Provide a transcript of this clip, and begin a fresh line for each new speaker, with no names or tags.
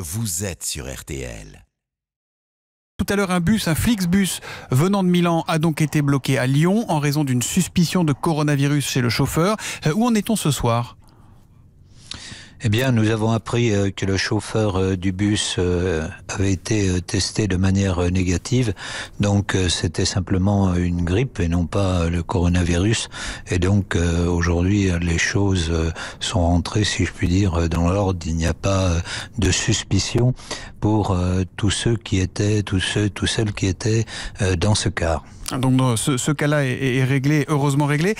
Vous êtes sur RTL.
Tout à l'heure, un bus, un Flixbus venant de Milan a donc été bloqué à Lyon en raison d'une suspicion de coronavirus chez le chauffeur. Euh, où en est-on ce soir
eh bien, nous avons appris euh, que le chauffeur euh, du bus euh, avait été testé de manière négative. Donc, c'était simplement une grippe et non pas le coronavirus. Et donc, aujourd'hui, les choses sont rentrées, si je puis dire, dans l'ordre. Il n'y a pas de suspicion pour tous ceux qui étaient, tous ceux, tous celles qui étaient
dans ce cas. Donc, ce, cas-là est réglé, heureusement réglé.